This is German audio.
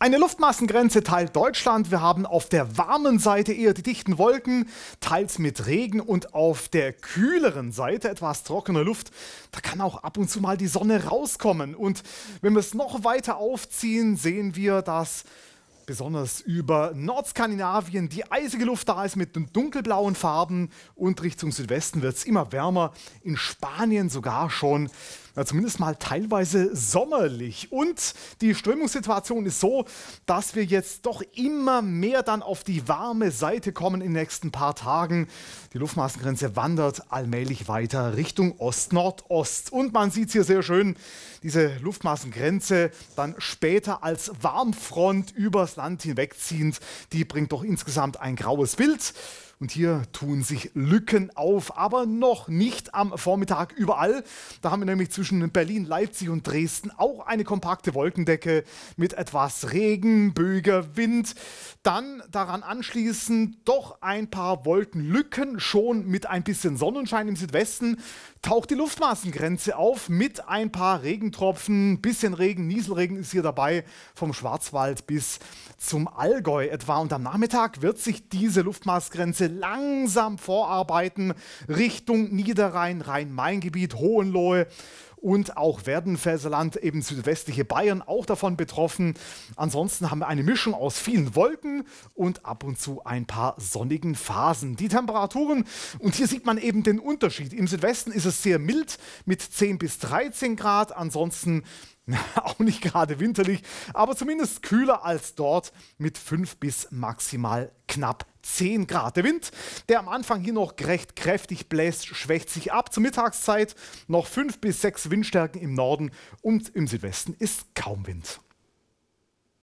Eine Luftmassengrenze teilt Deutschland. Wir haben auf der warmen Seite eher die dichten Wolken, teils mit Regen und auf der kühleren Seite etwas trockener Luft. Da kann auch ab und zu mal die Sonne rauskommen. Und wenn wir es noch weiter aufziehen, sehen wir, dass besonders über Nordskandinavien die eisige Luft da ist mit dunkelblauen Farben und Richtung Südwesten wird es immer wärmer. In Spanien sogar schon na, zumindest mal teilweise sommerlich. Und die Strömungssituation ist so, dass wir jetzt doch immer mehr dann auf die warme Seite kommen in den nächsten paar Tagen. Die Luftmassengrenze wandert allmählich weiter Richtung Ost-Nordost. Und man sieht hier sehr schön diese Luftmassengrenze dann später als Warmfront übers Land hinwegziehend. Die bringt doch insgesamt ein graues Bild. Und hier tun sich Lücken auf, aber noch nicht am Vormittag überall. Da haben wir nämlich zwischen Berlin, Leipzig und Dresden auch eine kompakte Wolkendecke mit etwas Regen, Böger, Wind. Dann daran anschließend doch ein paar Wolkenlücken, schon mit ein bisschen Sonnenschein im Südwesten. Taucht die Luftmaßengrenze auf mit ein paar Regentropfen, bisschen Regen, Nieselregen ist hier dabei, vom Schwarzwald bis zum Allgäu etwa. Und am Nachmittag wird sich diese Luftmaßgrenze Seite langsam vorarbeiten Richtung Niederrhein, Rhein-Main-Gebiet, Hohenlohe und auch Werdenfelserland, eben südwestliche Bayern, auch davon betroffen. Ansonsten haben wir eine Mischung aus vielen Wolken und ab und zu ein paar sonnigen Phasen. Die Temperaturen, und hier sieht man eben den Unterschied. Im Südwesten ist es sehr mild mit 10 bis 13 Grad, ansonsten auch nicht gerade winterlich, aber zumindest kühler als dort mit 5 bis maximal knapp 10 Grad. Der Wind, der am Anfang hier noch recht kräftig bläst, schwächt sich ab. Zur Mittagszeit noch 5 bis 6 Windstärken im Norden und im Südwesten ist kaum Wind.